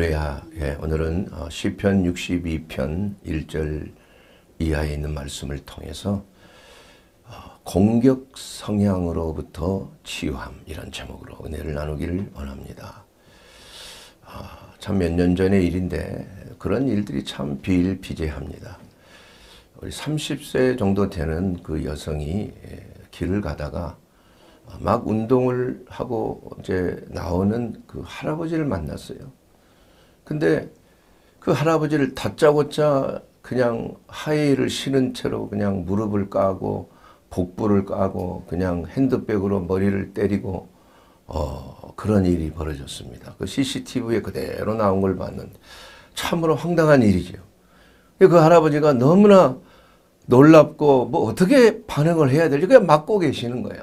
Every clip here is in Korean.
할렐루야. 예, 오늘은 어, 시편 62편 1절 이하에 있는 말씀을 통해서 어, 공격 성향으로부터 치유함 이런 제목으로 은혜를 나누기를 원합니다. 어, 참몇 년 전의 일인데 그런 일들이 참 비일비재합니다. 우리 30세 정도 되는 그 여성이 예, 길을 가다가 막 운동을 하고 이제 나오는 그 할아버지를 만났어요. 근데 그 할아버지를 다짜고짜 그냥 하이힐을 신은 채로 그냥 무릎을 까고 복부를 까고 그냥 핸드백으로 머리를 때리고 어, 그런 일이 벌어졌습니다. 그 CCTV에 그대로 나온 걸 봤는데 참으로 황당한 일이죠. 그 할아버지가 너무나 놀랍고 뭐 어떻게 반응을 해야 될지 그냥 막고 계시는 거예요.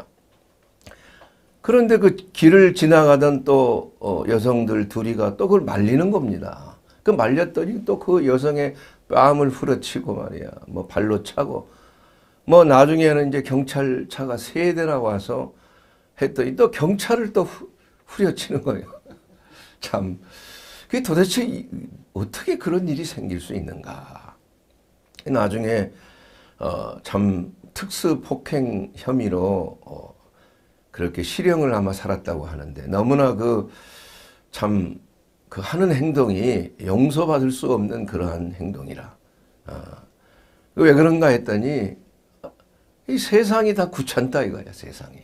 그런데 그 길을 지나가던 또 어, 여성들 둘이가 또 그걸 말리는 겁니다. 그 말렸더니 또 그 여성의 뺨을 후려치고 말이야. 뭐 발로 차고. 뭐 나중에는 이제 경찰차가 세 대나 와서 했더니 또 경찰을 또 후, 후려치는 거예요. 참. 그게 도대체 어떻게 그런 일이 생길 수 있는가. 나중에 어, 참 특수 폭행 혐의로 어, 그렇게 실형을 아마 살았다고 하는데 너무나 그 참그 그 하는 행동이 용서받을 수 없는 그러한 행동이라. 아, 그 왜 그런가 했더니 이 세상이 다구찮다 이거야 세상이.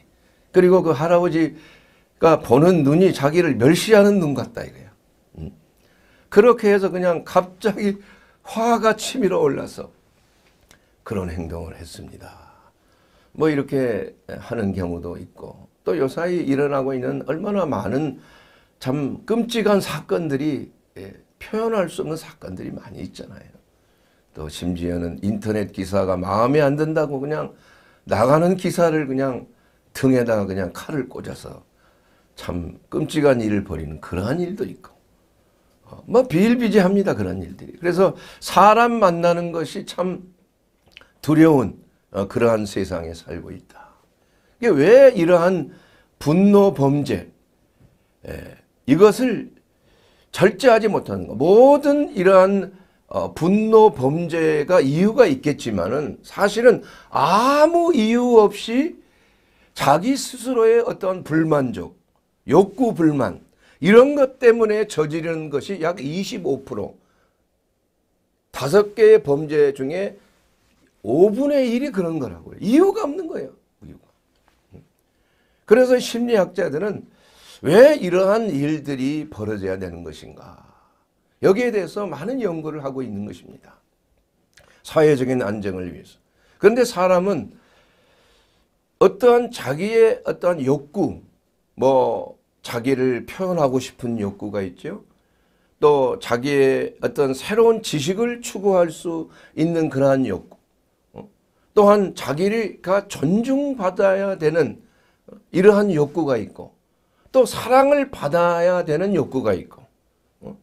그리고 그 할아버지가 보는 눈이 자기를 멸시하는 눈 같다 이거야. 음. 그렇게 해서 그냥 갑자기 화가 치밀어 올라서 그런 행동을 했습니다. 뭐 이렇게 하는 경우도 있고 또 요사이 일어나고 있는 얼마나 많은 참 끔찍한 사건들이 예, 표현할 수 없는 사건들이 많이 있잖아요. 또 심지어는 인터넷 기사가 마음에 안 든다고 그냥 나가는 기사를 그냥 등에다가 그냥 칼을 꽂아서 참 끔찍한 일을 벌이는 그러한 일도 있고 어, 뭐 비일비재합니다 그런 일들이 그래서 사람 만나는 것이 참 두려운 어, 그러한 세상에 살고 있다. 왜 이러한 분노 범죄 예, 이것을 절제하지 못하는 거 모든 이러한 어, 분노 범죄가 이유가 있겠지만은 사실은 아무 이유 없이 자기 스스로의 어떤 불만족, 욕구 불만 이런 것 때문에 저지르는 것이 약 25% 다섯 개의 범죄 중에 5분의 1이 그런 거라고요. 이유가 없는 거예요. 그래서 심리학자들은 왜 이러한 일들이 벌어져야 되는 것인가. 여기에 대해서 많은 연구를 하고 있는 것입니다. 사회적인 안정을 위해서. 그런데 사람은 어떠한 자기의 어떠한 욕구, 뭐 자기를 표현하고 싶은 욕구가 있죠. 또 자기의 어떤 새로운 지식을 추구할 수 있는 그러한 욕구. 또한 자기가 존중받아야 되는 이러한 욕구가 있고 또 사랑을 받아야 되는 욕구가 있고 어?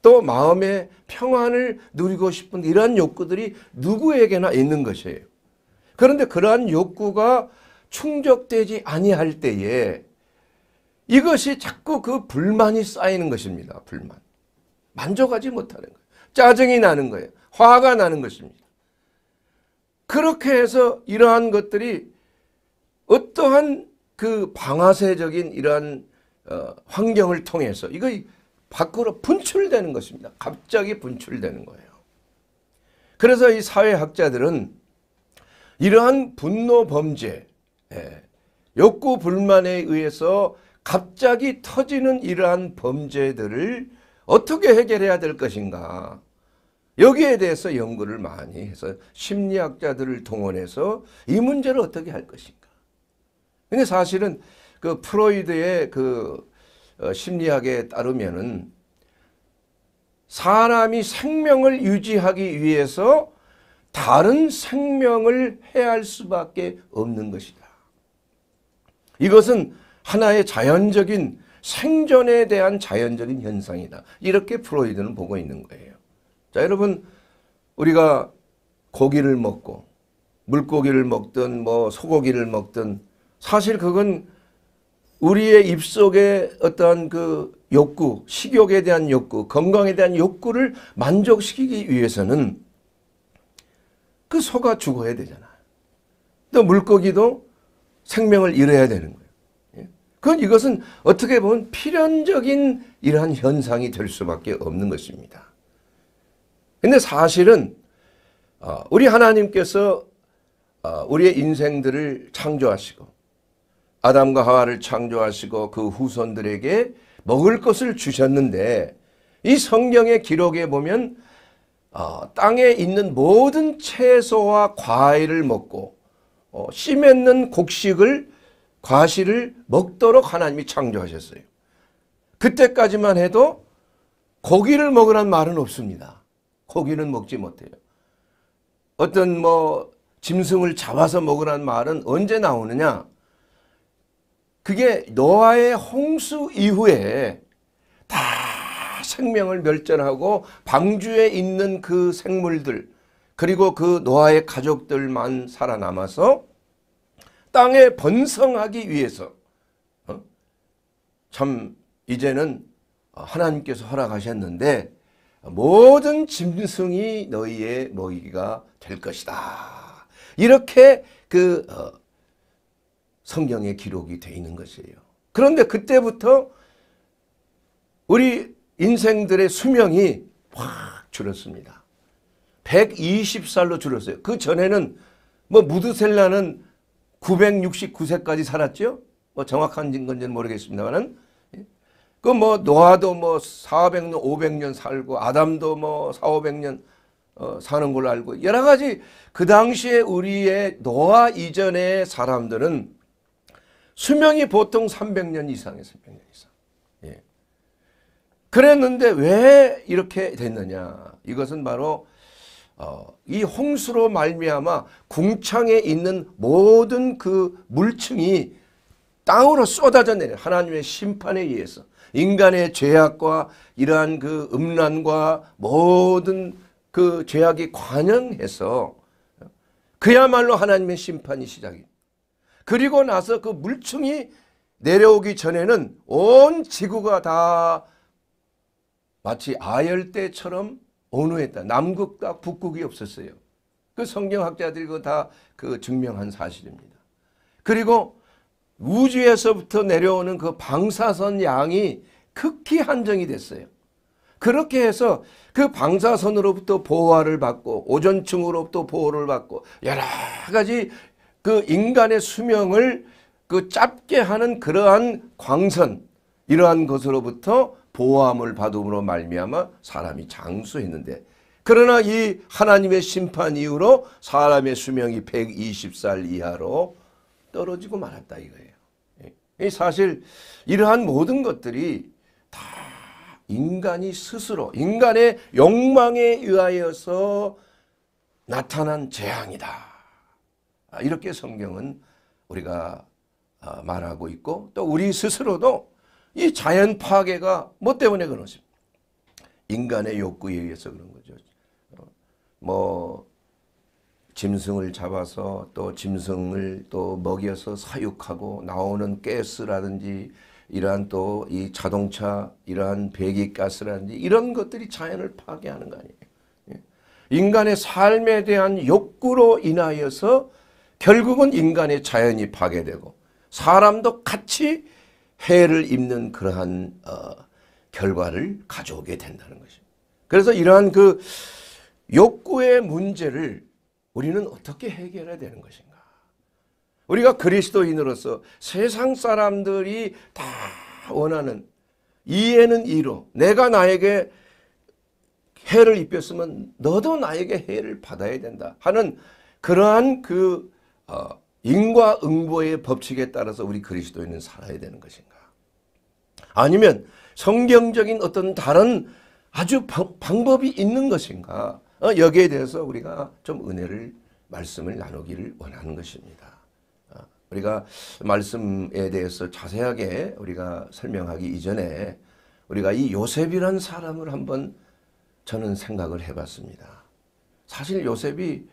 또 마음의 평안을 누리고 싶은 이러한 욕구들이 누구에게나 있는 것이에요. 그런데 그러한 욕구가 충족되지 아니할 때에 이것이 자꾸 그 불만이 쌓이는 것입니다. 불만. 만족하지 못하는 거예요. 짜증이 나는 거예요. 화가 나는 것입니다. 그렇게 해서 이러한 것들이 어떠한 그 방아쇠적인 이러한 어, 환경을 통해서 이거 밖으로 분출되는 것입니다. 갑자기 분출되는 거예요. 그래서 이 사회학자들은 이러한 분노 범죄, 예, 욕구 불만에 의해서 갑자기 터지는 이러한 범죄들을 어떻게 해결해야 될 것인가 여기에 대해서 연구를 많이 해서 심리학자들을 동원해서 이 문제를 어떻게 할 것인가. 근데 사실은 그 프로이드의 그 어, 심리학에 따르면은 사람이 생명을 유지하기 위해서 다른 생명을 해할 수밖에 없는 것이다. 이것은 하나의 자연적인 생존에 대한 자연적인 현상이다. 이렇게 프로이드는 보고 있는 거예요. 자, 여러분 우리가 고기를 먹고 물고기를 먹든 뭐 소고기를 먹든 사실 그건 우리의 입속에 어떠한 그 욕구, 식욕에 대한 욕구, 건강에 대한 욕구를 만족시키기 위해서는 그 소가 죽어야 되잖아. 요또 물고기도 생명을 잃어야 되는 거예요. 예? 그건 이것은 어떻게 보면 필연적인 이러한 현상이 될 수밖에 없는 것입니다. 근데 사실은 어, 우리 하나님께서 어, 우리의 인생들을 창조하시고 아담과 하와를 창조하시고 그 후손들에게 먹을 것을 주셨는데 이 성경의 기록에 보면 어, 땅에 있는 모든 채소와 과일을 먹고 씨 맺는 곡식을 과실을 먹도록 하나님이 창조하셨어요. 그때까지만 해도 고기를 먹으란 말은 없습니다. 고기는 먹지 못해요. 어떤 뭐 짐승을 잡아서 먹으란 말은 언제 나오느냐? 그게 노아의 홍수 이후에 다 생명을 멸절하고 방주에 있는 그 생물들 그리고 그 노아의 가족들만 살아남아서 땅에 번성하기 위해서 어? 참 이제는 하나님께서 허락하셨는데 모든 짐승이 너희의 먹이가 될 것이다. 이렇게 그 어, 성경에 기록이 되어 있는 것이에요. 그런데 그때부터 우리 인생들의 수명이 확 줄었습니다. 120살로 줄었어요. 그 전에는 뭐 무드셀라는 969세까지 살았죠. 뭐 정확한 건지는 모르겠습니다만은 그뭐 노아도 뭐 400년 500년 살고 아담도 뭐 4, 500년 어, 사는 걸로 알고 여러 가지 그 당시에 우리의 노아 이전의 사람들은 수명이 보통 300년 이상이에요. 300년 이상. 예. 그랬는데 왜 이렇게 됐느냐. 이것은 바로 어, 이 홍수로 말미암아 궁창에 있는 모든 그 물층이 땅으로 쏟아져 내려 하나님의 심판에 의해서 인간의 죄악과 이러한 그 음란과 모든 그 죄악이 관연해서 그야말로 하나님의 심판이 시작입 그리고 나서 그 물충이 내려오기 전에는 온 지구가 다 마치 아열대처럼 온화했다. 남극과 북극이 없었어요. 그 성경학자들이 다그 증명한 사실입니다. 그리고 우주에서부터 내려오는 그 방사선 양이 극히 한정이 됐어요. 그렇게 해서 그 방사선으로부터 보호를 받고 오존층으로부터 보호를 받고 여러 가지 그 인간의 수명을 그 짧게 하는 그러한 광선 이러한 것으로부터 보호함을 받음으로 말미암아 사람이 장수했는데 그러나 이 하나님의 심판 이후로 사람의 수명이 120살 이하로 떨어지고 말았다 이거예요. 예. 사실 이러한 모든 것들이 다 인간이 스스로 인간의 욕망에 의하여서 나타난 재앙이다. 아, 이렇게 성경은 우리가 아, 말하고 있고 또 우리 스스로도 이 자연 파괴가 뭐 때문에 그러십 인간의 욕구에 의해서 그런 거죠. 어, 뭐 짐승을 잡아서 또 짐승을 또 먹여서 사육하고 나오는 가스라든지 이러한 또 이 자동차 이러한 배기가스라든지 이런 것들이 자연을 파괴하는 거 아니에요. 예. 인간의 삶에 대한 욕구로 인하여서 결국은 인간의 자연이 파괴되고 사람도 같이 해를 입는 그러한 어, 결과를 가져오게 된다는 것입니다. 그래서 이러한 그 욕구의 문제를 우리는 어떻게 해결해야 되는 것인가? 우리가 그리스도인으로서 세상 사람들이 다 원하는 이해는 이로 내가 나에게 해를 입혔으면 너도 나에게 해를 받아야 된다 하는 그러한 그 어, 인과응보의 법칙에 따라서 우리 그리스도인은 살아야 되는 것인가 아니면 성경적인 어떤 다른 아주 방법이 있는 것인가 어, 여기에 대해서 우리가 좀 은혜를 말씀을 나누기를 원하는 것입니다. 어, 우리가 말씀에 대해서 자세하게 우리가 설명하기 이전에 우리가 이 요셉이란 사람을 한번 저는 생각을 해봤습니다. 사실 요셉이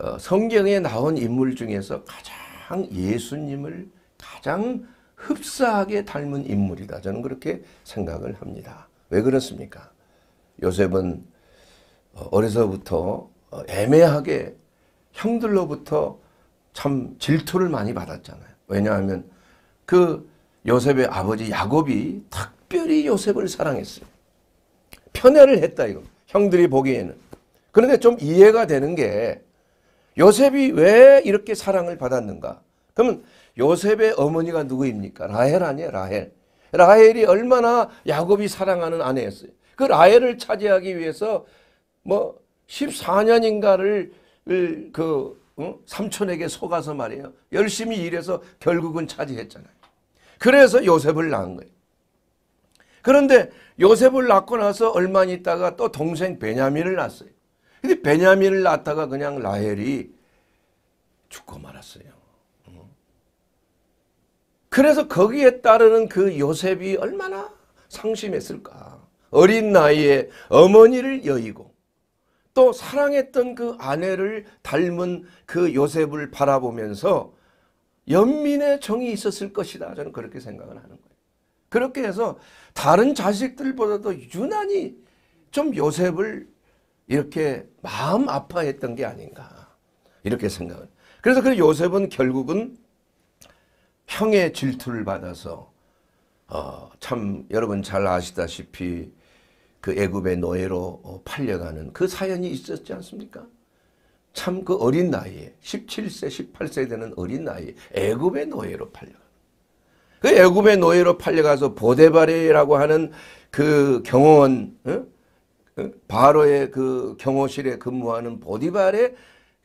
어, 성경에 나온 인물 중에서 가장 예수님을 가장 흡사하게 닮은 인물이다. 저는 그렇게 생각을 합니다. 왜 그렇습니까? 요셉은 어, 어려서부터 어, 애매하게 형들로부터 참 질투를 많이 받았잖아요. 왜냐하면 그 요셉의 아버지 야곱이 특별히 요셉을 사랑했어요. 편애를 했다 이거. 형들이 보기에는. 그런데 좀 이해가 되는 게 요셉이 왜 이렇게 사랑을 받았는가? 그러면 요셉의 어머니가 누구입니까? 라헬 아니에요, 라헬. 라헬이 얼마나 야곱이 사랑하는 아내였어요. 그 라헬을 차지하기 위해서 뭐 14년인가를 그 응? 삼촌에게 속아서 말이에요. 열심히 일해서 결국은 차지했잖아요. 그래서 요셉을 낳은 거예요. 그런데 요셉을 낳고 나서 얼마 있다가 또 동생 베냐민을 낳았어요. 근데 베냐민을 낳다가 그냥 라헬이 죽고 말았어요. 그래서 거기에 따르는 그 요셉이 얼마나 상심했을까. 어린 나이에 어머니를 여의고 또 사랑했던 그 아내를 닮은 그 요셉을 바라보면서 연민의 정이 있었을 것이다. 저는 그렇게 생각을 하는 거예요. 그렇게 해서 다른 자식들보다도 유난히 좀 요셉을 이렇게 마음 아파했던 게 아닌가. 이렇게 생각을. 그래서 그 요셉은 결국은 형의 질투를 받아서 어, 참 여러분 잘 아시다시피 그 애굽의 노예로 어, 팔려가는 그 사연이 있었지 않습니까? 참 그 어린 나이에 17세, 18세 되는 어린 나이에 애굽의 노예로 팔려가. 그 애굽의 노예로 팔려가서 보데바레라고 하는 그 경호원 바로의 그 경호실에 근무하는 보디발의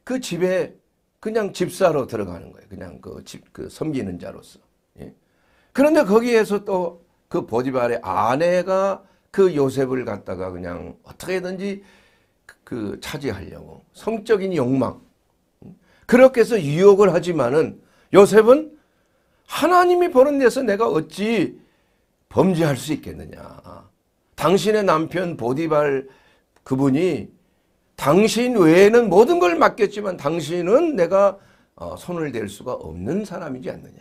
그 집에 그냥 집사로 들어가는 거예요. 그냥 그 집, 그 섬기는 자로서. 예? 그런데 거기에서 또 그 보디발의 아내가 그 요셉을 갖다가 그냥 어떻게든지 그, 그 차지하려고 성적인 욕망 그렇게 해서 유혹을 하지만은 요셉은 하나님이 보는 데서 내가 어찌 범죄할 수 있겠느냐 당신의 남편 보디발 그분이 당신 외에는 모든 걸 맡겼지만 당신은 내가 어, 손을 댈 수가 없는 사람이지 않느냐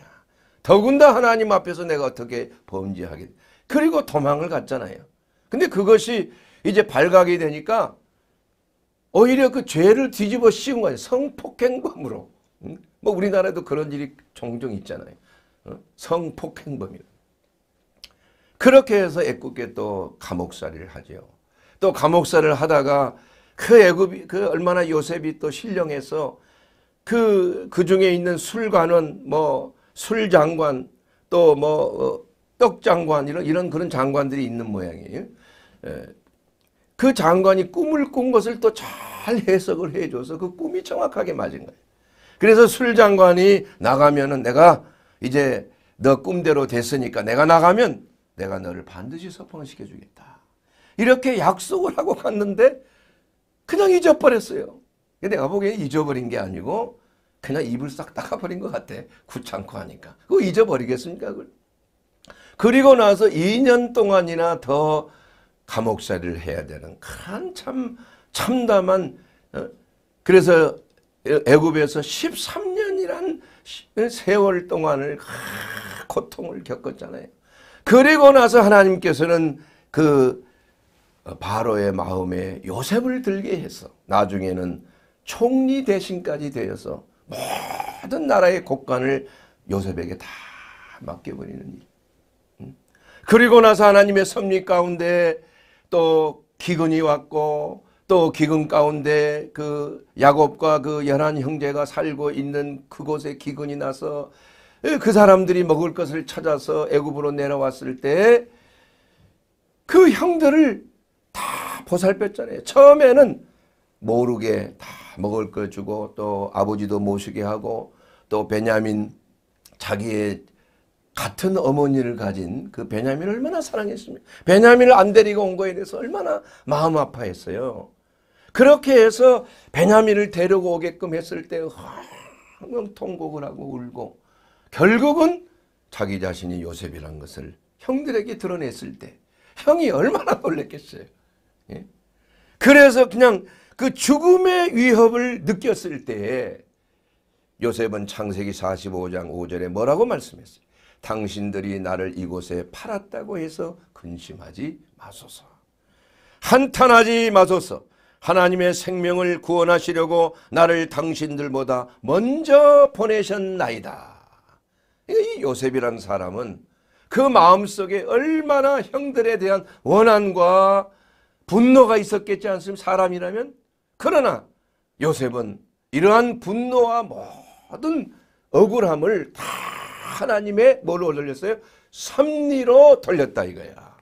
더군다 하나님 앞에서 내가 어떻게 범죄하겠 그리고 도망을 갔잖아요 근데 그것이 이제 발각이 되니까 오히려 그 죄를 뒤집어 씌운 거예요 성폭행범으로. 응? 뭐 우리나라에도 그런 일이 종종 있잖아요. 어? 성폭행범이요 그렇게 해서 애국에 또 감옥살이를 하죠. 또감옥살을 하다가 그 애굽이 그 얼마나 요셉이 또 신령해서 그그 그 중에 있는 술관원 뭐 술장관 또뭐 어, 떡장관 이런 이런 그런 장관들이 있는 모양이에요. 예. 그 장관이 꿈을 꾼 것을 또 잘 해석을 해줘서 그 꿈이 정확하게 맞은 거예요. 그래서 술 장관이 나가면은 내가 이제 너 꿈대로 됐으니까 내가 나가면 내가 너를 반드시 석방시켜 주겠다. 이렇게 약속을 하고 갔는데 그냥 잊어버렸어요. 내가 보기에 잊어버린 게 아니고 그냥 입을 싹 닦아버린 것 같아. 구창코 하니까. 그거 잊어버리겠습니까? 그걸. 그리고 나서 2년 동안이나 더 감옥살이를 해야 되는 큰참 참담한 어? 그래서 애굽에서 13년이란 세월 동안을 고통을 겪었잖아요. 그리고 나서 하나님께서는 그 어, 바로의 마음에 요셉을 들게 해서 나중에는 총리 대신까지 되어서 모든 나라의 국간을 요셉에게 다 맡겨버리는 일. 음. 그리고 나서 하나님의 섭리 가운데 또 기근이 왔고 또 기근 가운데 그 야곱과 그 열한 형제가 살고 있는 그곳에 기근이 나서 예, 그 사람들이 먹을 것을 찾아서 애굽으로 내려왔을 때 그 형들을 다 보살폈잖아요. 처음에는 모르게 다 먹을 걸 주고 또 아버지도 모시게 하고 또 베냐민 자기의 같은 어머니를 가진 그 베냐민을 얼마나 사랑했습니까? 베냐민을 안 데리고 온 거에 대해서 얼마나 마음 아파했어요. 그렇게 해서 베냐민을 데리고 오게끔 했을 때 항상 통곡을 하고 울고 결국은 자기 자신이 요셉이란 것을 형들에게 드러냈을 때 형이 얼마나 놀랬겠어요. 예? 그래서 그냥 그 죽음의 위협을 느꼈을 때 요셉은 창세기 45장 5절에 뭐라고 말씀했어요? 당신들이 나를 이곳에 팔았다고 해서 근심하지 마소서. 한탄하지 마소서. 하나님의 생명을 구원하시려고 나를 당신들보다 먼저 보내셨나이다. 이 요셉이란 사람은 그 마음속에 얼마나 형들에 대한 원한과 분노가 있었겠지 않습니까? 사람이라면. 그러나 요셉은 이러한 분노와 모든 억울함을 다 하나님의 뭐로 돌렸어요? 섭리로 돌렸다 이거야.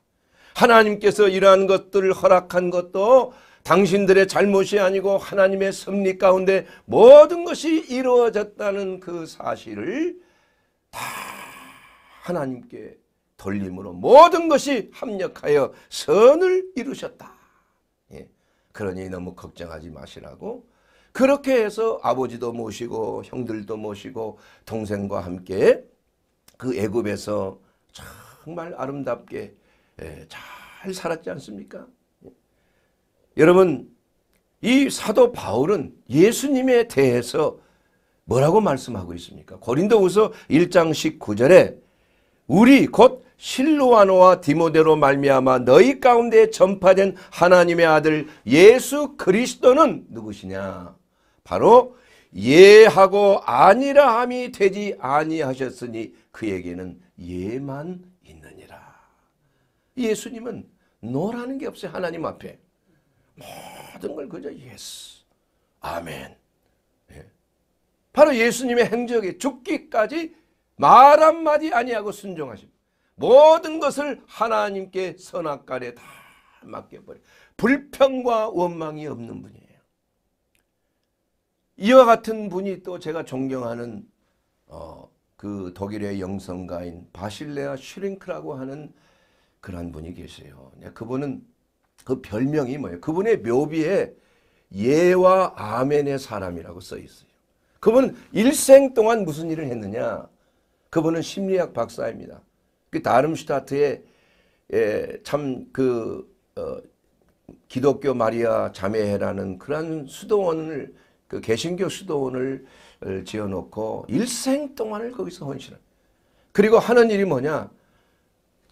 하나님께서 이러한 것들을 허락한 것도 당신들의 잘못이 아니고 하나님의 섭리 가운데 모든 것이 이루어졌다는 그 사실을 다 하나님께 돌림으로 모든 것이 합력하여 선을 이루셨다. 예. 그러니 너무 걱정하지 마시라고 그렇게 해서 아버지도 모시고 형들도 모시고 동생과 함께 그 애굽에서 정말 아름답게 예, 잘 살았지 않습니까? 여러분 이 사도 바울은 예수님에 대해서 뭐라고 말씀하고 있습니까? 고린도후서 1장 19절에 우리 곧 실로아노와 디모데로 말미암아 너희 가운데 전파된 하나님의 아들 예수 그리스도는 누구시냐? 바로 예하고 아니라 함이 되지 아니하셨으니 그에게는 예만 있느니라. 예수님은 노라는 게 없어요. 하나님 앞에. 모든 걸 그저 예수 아멘. 예. 바로 예수님의 행적이 죽기까지 말 한마디 아니하고 순종하심. 모든 것을 하나님께 선악간에 다 맡겨버려. 불평과 원망이 없는 분이에요. 이와 같은 분이 또 제가 존경하는 어, 그 독일의 영성가인 바실레아 슈링크라고 하는 그런 분이 계세요. 네, 그분은 그 별명이 뭐예요? 그분의 묘비에 예와 아멘의 사람이라고 써 있어요. 그분은 일생 동안 무슨 일을 했느냐? 그분은 심리학 박사입니다. 그 다름슈타트에 예, 참그 어, 기독교 마리아 자매회라는 그러 수도원을 그 개신교 수도원을 지어놓고 일생 동안을 거기서 헌신을. 그리고 하는 일이 뭐냐?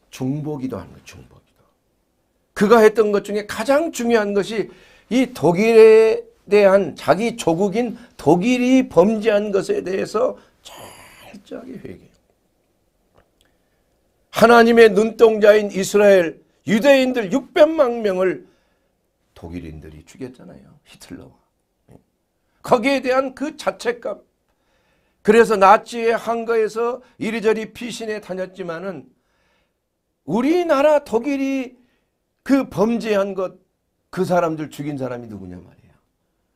중보기도 하는 거예요. 중보기도. 그가 했던 것 중에 가장 중요한 것이 이 독일에 대한 자기 조국인 독일이 범죄한 것에 대해서 철저하게 회개. 하나님의 눈동자인 이스라엘 유대인들 600만 명을 독일인들이 죽였잖아요. 히틀러와. 거기에 대한 그 자책감. 그래서 나치의 한거에서 이리저리 피신에 다녔지만은 우리나라 독일이 그 범죄한 것, 그 사람들 죽인 사람이 누구냐 말이에요.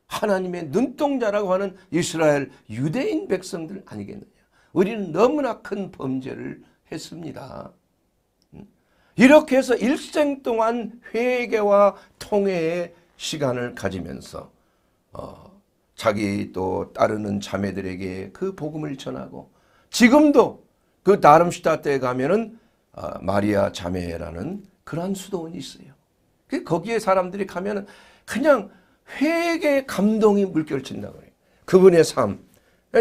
하나님의 눈동자라고 하는 이스라엘 유대인 백성들 아니겠느냐. 우리는 너무나 큰 범죄를 했습니다. 이렇게 해서 일생 동안 회개와 통회의 시간을 가지면서 어, 자기 또 따르는 자매들에게 그 복음을 전하고 지금도 그 다름슈타트에 가면은 아, 마리아 자매라는 그러한 수도원이 있어요. 그 거기에 사람들이 가면은 그냥 회개 감동이 물결친다 그래요. 그분의 삶.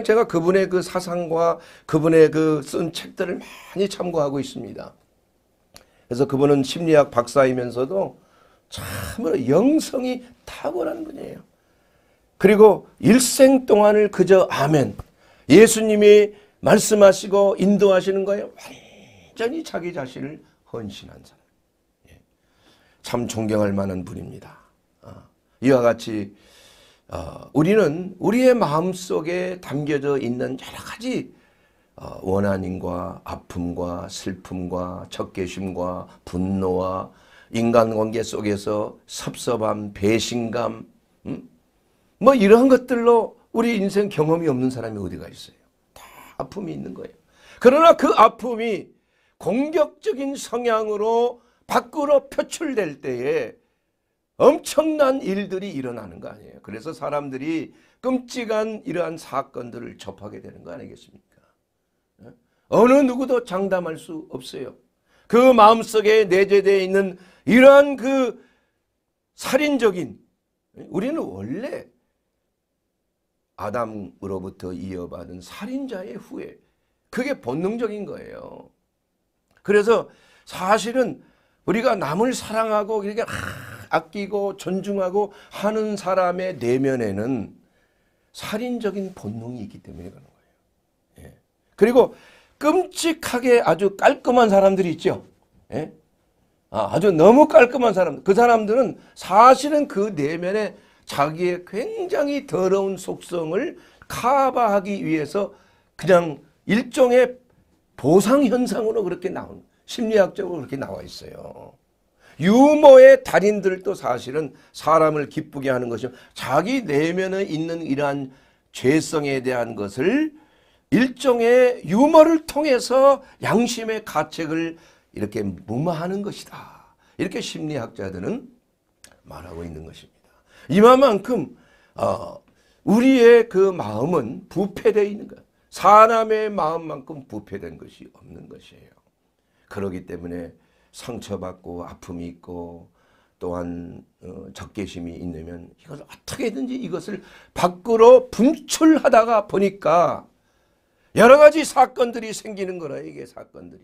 제가 그분의 그 사상과 그분의 그 쓴 책들을 많이 참고하고 있습니다. 그래서 그분은 심리학 박사이면서도 참으로 영성이 탁월한 분이에요. 그리고 일생 동안을 그저 아멘. 예수님이 말씀하시고 인도하시는 거에 완전히 자기 자신을 헌신한 사람. 예. 참 존경할 만한 분입니다. 아, 이와 같이 어, 우리는 우리의 마음속에 담겨져 있는 여러 가지 어, 원한인과 아픔과 슬픔과 적개심과 분노와 인간관계 속에서 섭섭함, 배신감, 음? 뭐 이러한 것들로 우리 인생 경험이 없는 사람이 어디가 있어요. 다 아픔이 있는 거예요. 그러나 그 아픔이 공격적인 성향으로 밖으로 표출될 때에 엄청난 일들이 일어나는 거 아니에요. 그래서 사람들이 끔찍한 이러한 사건들을 접하게 되는 거 아니겠습니까? 어? 어느 누구도 장담할 수 없어요. 그 마음속에 내재되어 있는 이러한 그 살인적인 우리는 원래 아담으로부터 이어받은 살인자의 후예. 그게 본능적인 거예요. 그래서 사실은 우리가 남을 사랑하고 이렇게 아끼고 존중하고 하는 사람의 내면에는 살인적인 본능이 있기 때문에 그런 거예요. 예. 그리고 끔찍하게 아주 깔끔한 사람들이 있죠. 예? 아, 아주 너무 깔끔한 사람. 그 사람들은 사실은 그 내면에 자기의 굉장히 더러운 속성을 카바하기 위해서 그냥 일종의 보상 현상으로 그렇게 나온 심리학적으로 그렇게 나와 있어요. 유머의 달인들도 사실은 사람을 기쁘게 하는 것이 자기 내면에 있는 이러한 죄성에 대한 것을 일종의 유머를 통해서 양심의 가책을 이렇게 무마하는 것이다. 이렇게 심리학자들은 말하고 있는 것입니다. 이만큼 어, 우리의 그 마음은 부패되어 있는 거 사람의 마음만큼 부패된 것이 없는 것이에요. 그러기 때문에 상처받고 아픔이 있고 또한 어, 적개심이 있으면 이것 어떻게든지 이것을 밖으로 분출하다가 보니까 여러 가지 사건들이 생기는 거라 이게 사건들이.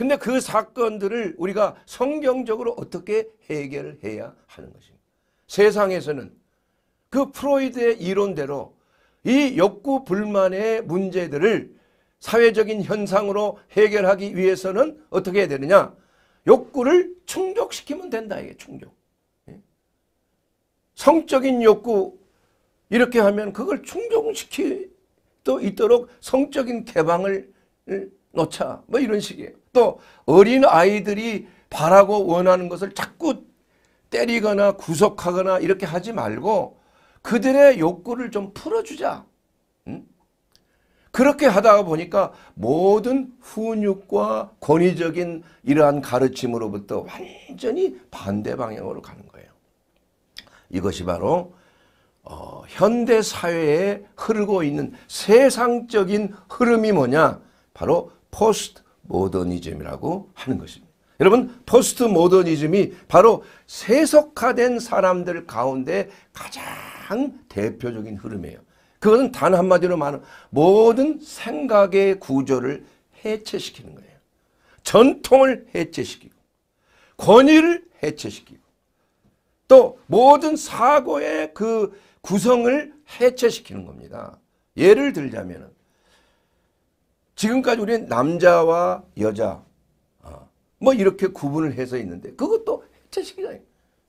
근데 그 사건들을 우리가 성경적으로 어떻게 해결해야 하는 것입니다. 세상에서는 그 프로이드의 이론대로 이 욕구 불만의 문제들을 사회적인 현상으로 해결하기 위해서는 어떻게 해야 되느냐? 욕구를 충족시키면 된다 이게 충족. 예? 성적인 욕구 이렇게 하면 그걸 충족시킬 또 있도록 성적인 개방을 놓자 뭐 이런 식이에요. 또 어린 아이들이 바라고 원하는 것을 자꾸 때리거나 구속하거나 이렇게 하지 말고 그들의 욕구를 좀 풀어주자. 그렇게 하다 보니까 모든 훈육과 권위적인 이러한 가르침으로부터 완전히 반대 방향으로 가는 거예요. 이것이 바로 어, 현대 사회에 흐르고 있는 세상적인 흐름이 뭐냐? 바로 포스트 모더니즘이라고 하는 것입니다. 여러분 포스트 모더니즘이 바로 세속화된 사람들 가운데 가장 대표적인 흐름이에요. 그것은 단 한마디로 말하면 모든 생각의 구조를 해체시키는 거예요. 전통을 해체시키고 권위를 해체시키고 또 모든 사고의 그 구성을 해체시키는 겁니다. 예를 들자면 지금까지 우리는 남자와 여자 어, 뭐 이렇게 구분을 해서 있는데 그것도 해체시키자.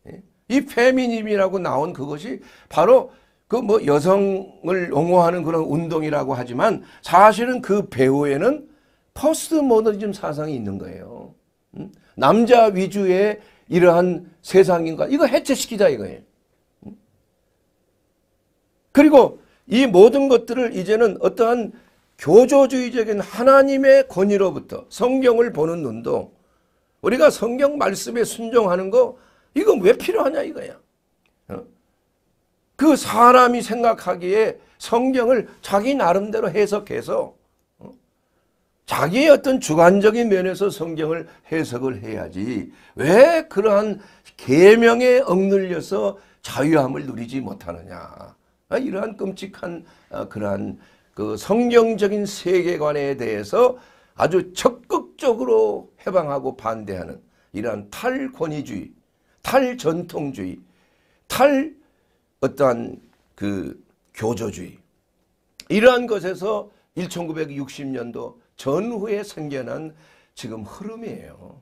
예? 이 페미니즘이라고 나온 그것이 바로 그 뭐 여성을 옹호하는 그런 운동이라고 하지만 사실은 그 배후에는 퍼스트 모더니즘 사상이 있는 거예요. 음? 남자 위주의 이러한 세상인가 이거 해체시키자 이거예요. 음? 그리고 이 모든 것들을 이제는 어떠한 교조주의적인 하나님의 권위로부터 성경을 보는 눈도 우리가 성경 말씀에 순종하는 거 이건 왜 필요하냐 이거야. 어? 그 사람이 생각하기에 성경을 자기 나름대로 해석해서 어? 자기의 어떤 주관적인 면에서 성경을 해석을 해야지 왜 그러한 계명에 억눌려서 자유함을 누리지 못하느냐 아, 이러한 끔찍한 어, 그러한 그 성경적인 세계관에 대해서 아주 적극적으로 해방하고 반대하는 이러한 탈권위주의, 탈전통주의, 탈 어떠한 그 교조주의 이러한 것에서 1960년도 전후에 생겨난 지금 흐름이에요.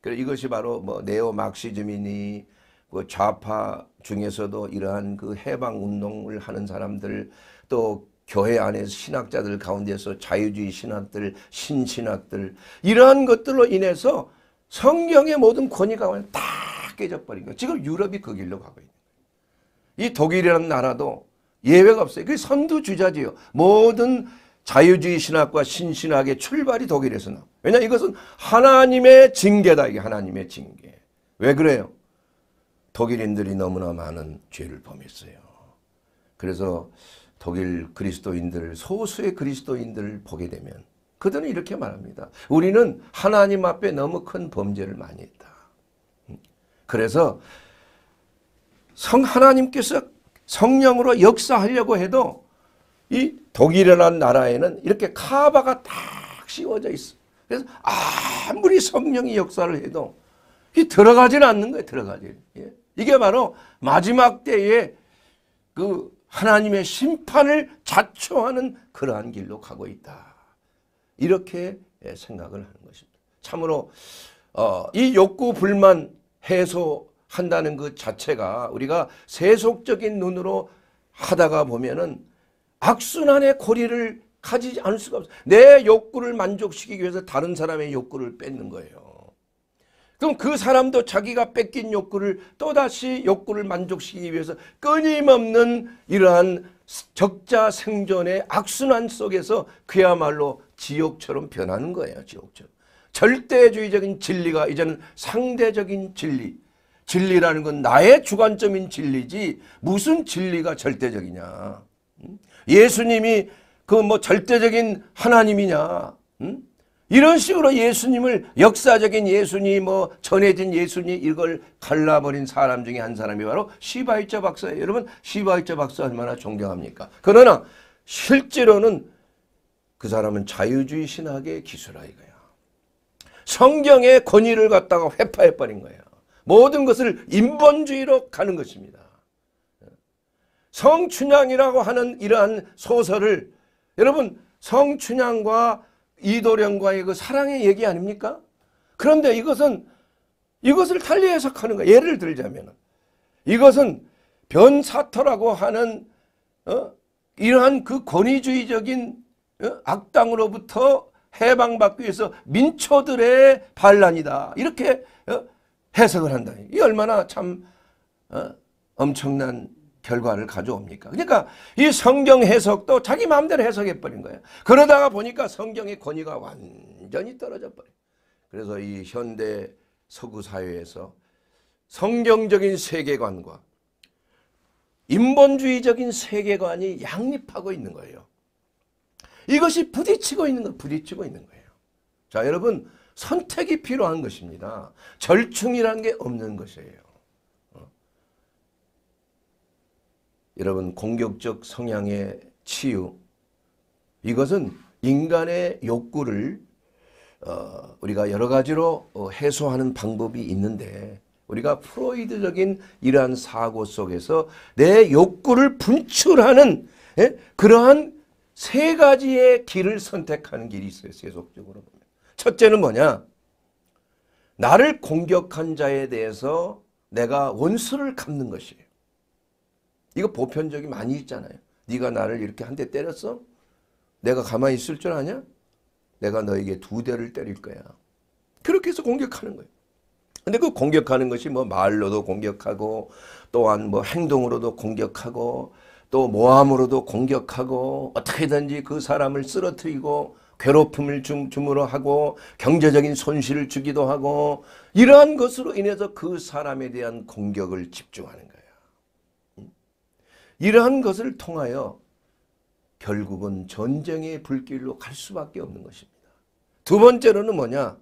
그래 이것이 바로 뭐 네오 막시즘이니 뭐 좌파 중에서도 이러한 그 해방 운동을 하는 사람들 또 교회 안에서 신학자들 가운데서 자유주의 신학들, 신신학들 이러한 것들로 인해서 성경의 모든 권위가 다 깨져버린 거예요. 지금 유럽이 그 길로 가고 있는 거예요. 이 독일이라는 나라도 예외가 없어요. 그 선두주자지요. 모든 자유주의 신학과 신신학의 출발이 독일에서 나. 왜냐 이것은 하나님의 징계다 이게 하나님의 징계. 왜 그래요? 독일인들이 너무나 많은 죄를 범했어요. 그래서 독일 그리스도인들 소수의 그리스도인들을 보게 되면 그들은 이렇게 말합니다. 우리는 하나님 앞에 너무 큰 범죄를 많이 했다. 음. 그래서 성 하나님께서 성령으로 역사하려고 해도 이 독일이라는 나라에는 이렇게 카바가 딱 씌워져 있어. 그래서 아무리 성령이 역사를 해도 들어가질 않는 거예요. 들어가질. 예. 이게 바로 마지막 때에 그 하나님의 심판을 자초하는 그러한 길로 가고 있다. 이렇게 예, 생각을 하는 것입니다. 참으로 어, 이 욕구 불만 해소한다는 그 자체가 우리가 세속적인 눈으로 하다가 보면은 악순환의 고리를 가지지 않을 수가 없어요. 내 욕구를 만족시키기 위해서 다른 사람의 욕구를 뺏는 거예요. 그럼 그 사람도 자기가 뺏긴 욕구를 또다시 욕구를 만족시키기 위해서 끊임없는 이러한 적자 생존의 악순환 속에서 그야말로 지옥처럼 변하는 거예요. 지옥처럼. 절대주의적인 진리가 이제는 상대적인 진리. 진리라는 건 나의 주관점인 진리지 무슨 진리가 절대적이냐. 예수님이 그 뭐 절대적인 하나님이냐. 응? 이런 식으로 예수님을 역사적인 예수님 뭐 전해진 예수님 이걸 갈라버린 사람 중에 한 사람이 바로 시바이처 박사예요. 여러분 시바이처 박사 얼마나 존경합니까? 그러나 실제로는 그 사람은 자유주의 신학의 기술아이거야. 성경의 권위를 갖다가 회파해버린 거예요. 모든 것을 인본주의로 가는 것입니다. 성춘향이라고 하는 이러한 소설을 여러분 성춘향과 이도령과의 그 사랑의 얘기 아닙니까? 그런데 이것은 이것을 달리 해석하는 거예요. 예를 들자면 이것은 변사터라고 하는 어? 이러한 그 권위주의적인 어? 악당으로부터 해방받기 위해서 민초들의 반란이다. 이렇게 어? 해석을 한다. 이 얼마나 참 어? 엄청난 결과를 가져옵니까? 그러니까 이 성경 해석도 자기 마음대로 해석해 버린 거예요. 그러다가 보니까 성경의 권위가 완전히 떨어져 버려. 그래서 이 현대 서구 사회에서 성경적인 세계관과 인본주의적인 세계관이 양립하고 있는 거예요. 이것이 부딪히고 있는 거, 부딪히고 있는 거예요. 자, 여러분 선택이 필요한 것입니다. 절충이라는 게 없는 것이에요. 여러분 공격적 성향의 치유 이것은 인간의 욕구를 어, 우리가 여러 가지로 어, 해소하는 방법이 있는데 우리가 프로이드적인 이러한 사고 속에서 내 욕구를 분출하는 예? 그러한 세 가지의 길을 선택하는 길이 있어요. 세속적으로 보면. 첫째는 뭐냐? 나를 공격한 자에 대해서 내가 원수를 갚는 것이에요. 이거 보편적이 많이 있잖아요. 네가 나를 이렇게 한 대 때렸어? 내가 가만히 있을 줄 아냐? 내가 너에게 두 대를 때릴 거야. 그렇게 해서 공격하는 거예요. 근데 그 공격하는 것이 뭐 말로도 공격하고 또한 뭐 행동으로도 공격하고 또 모함으로도 공격하고 어떻게든지 그 사람을 쓰러뜨리고 괴롭힘을 줌으로 하고 경제적인 손실을 주기도 하고 이러한 것으로 인해서 그 사람에 대한 공격을 집중하는 거예요. 이러한 것을 통하여 결국은 전쟁의 불길로 갈 수밖에 없는 것입니다. 두 번째로는 뭐냐?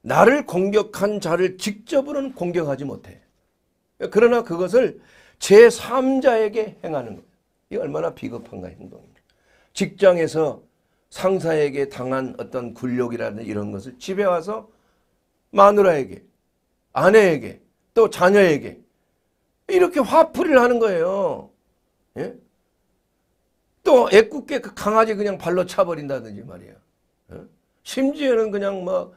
나를 공격한 자를 직접으로는 공격하지 못해. 그러나 그것을 제3자에게 행하는 거예요. 얼마나 비겁한가 행동입니다. 직장에서 상사에게 당한 어떤 굴욕이라든지 이런 것을 집에 와서 마누라에게, 아내에게, 또 자녀에게 이렇게 화풀이를 하는 거예요. 예? 또 애꿎게 그 강아지 그냥 발로 차버린다든지 말이야. 예? 심지어는 그냥 막뭐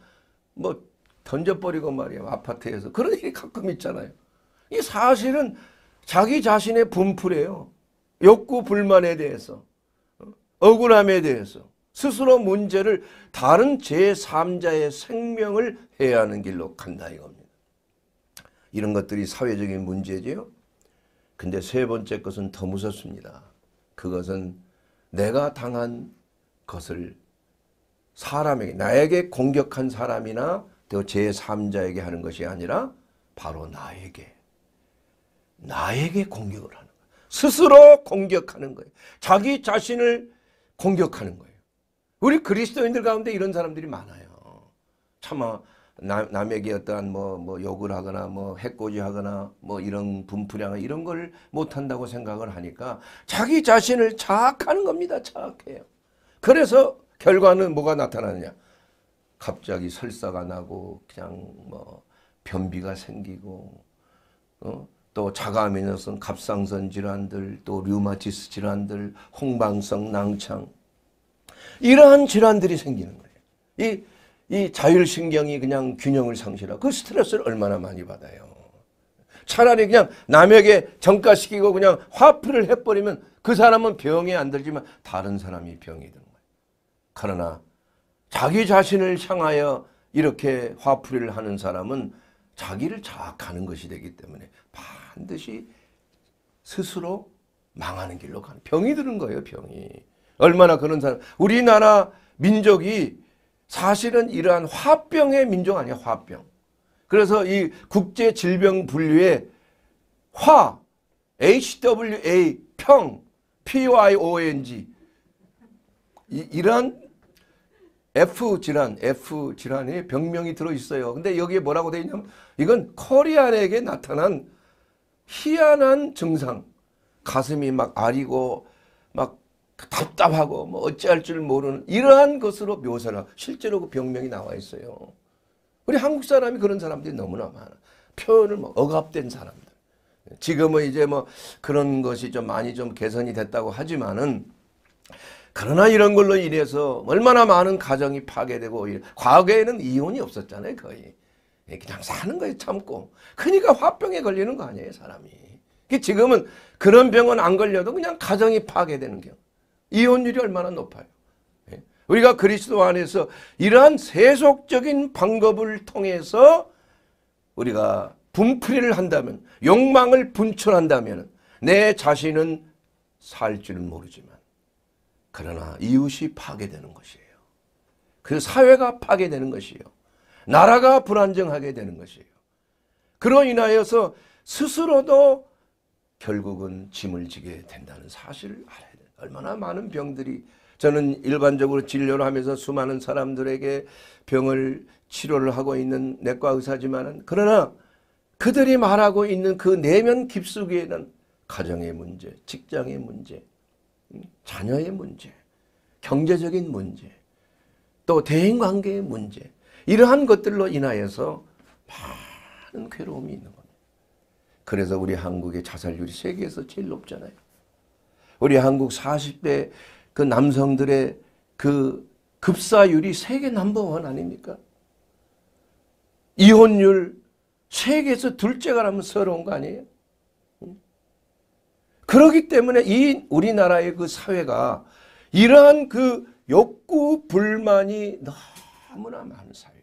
뭐 던져버리고 말이야. 아파트에서. 그런 일이 가끔 있잖아요. 이 사실은 자기 자신의 분풀이에요. 욕구 불만에 대해서. 어? 억울함에 대해서. 스스로 문제를 다른 제3자의 생명을 해야 하는 길로 간다 이겁니다. 이런 것들이 사회적인 문제지요. 근데 세 번째 것은 더 무섭습니다. 그것은 내가 당한 것을 사람에게 나에게 공격한 사람이나 제3자에게 하는 것이 아니라 바로 나에게 나에게 공격을 하는 거예요. 스스로 공격하는 거예요. 자기 자신을 공격하는 거예요. 우리 그리스도인들 가운데 이런 사람들이 많아요. 차마 남, 에게 어떠한 뭐, 뭐 욕을 하거나 뭐 해코지하거나 뭐 이런 분풀이하 이런 걸 못한다고 생각을 하니까 자기 자신을 자악하는 겁니다. 자악해요. 그래서 결과는 뭐가 나타나느냐. 갑자기 설사가 나고 그냥 뭐 변비가 생기고 어? 또 자가면역성 갑상선 질환들 또 류마티스 질환들 홍방성 낭창 이러한 질환들이 생기는 거예요. 이이 자율신경이 그냥 균형을 상실하고 그 스트레스를 얼마나 많이 받아요. 차라리 그냥 남에게 전가시키고 그냥 화풀이를 해버리면 그 사람은 병이안 들지만 다른 사람이 병이 드는 거예요. 그러나 자기 자신을 향하여 이렇게 화풀이를 하는 사람은 자기를 자악하는 것이 되기 때문에 반드시 스스로 망하는 길로 가는 병이 드는 거예요 병이 얼마나 그런 사람 우리나라 민족이 사실은 이러한 화병의 민족 아니야 화병. 그래서 이 국제 질병 분류에 화, HWA, 평, PYONG 이, 런 F 질환, F 질환에 병명이 들어있어요. 근데 여기에 뭐라고 되어 있냐면 이건 코리안에게 나타난 희한한 증상. 가슴이 막 아리고 그 답답하고 뭐 어찌할 줄 모르는 이러한 것으로 묘사를 실제로 그 병명이 나와 있어요. 우리 한국 사람이 그런 사람들이 너무나 많아. 표현을 뭐 억압된 사람들. 지금은 이제 뭐 그런 것이 좀 많이 좀 개선이 됐다고 하지만은 그러나 이런 걸로 인해서 얼마나 많은 가정이 파괴되고 과거에는 이혼이 없었잖아요 거의 예, 그냥 사는 거에 참고 그러니까 화병에 걸리는 거 아니에요 사람이 지금은 그런 병은 안 걸려도 그냥 가정이 파괴되는 경우 이혼율이 얼마나 높아요. 예. 우리가 그리스도 안에서 이러한 세속적인 방법을 통해서 우리가 분풀이를 한다면 욕망을 분출한다면 내 자신은 살 줄은 모르지만 그러나 이웃이 파괴되는 것이에요. 그 사회가 파괴되는 것이요. 나라가 불안정하게 되는 것이에요. 그로 인하여서 스스로도 결국은 짐을 지게 된다는 사실을 알아요. 얼마나 많은 병들이 저는 일반적으로 진료를 하면서 수많은 사람들에게 병을 치료를 하고 있는 내과 의사지만은 그러나 그들이 말하고 있는 그 내면 깊숙이에는 가정의 문제, 직장의 문제, 음, 자녀의 문제, 경제적인 문제, 또 대인관계의 문제 이러한 것들로 인하여서 많은 괴로움이 있는 겁니다. 그래서 우리 한국의 자살률이 세계에서 제일 높잖아요. 우리 한국 40대 그 남성들의 그 급사율이 세계 넘버원 아닙니까? 이혼율 세계에서 둘째가라면 서러운 거 아니에요? 그렇기 때문에 이 우리나라의 그 사회가 이러한 그 욕구 불만이 너무나 많은 사회.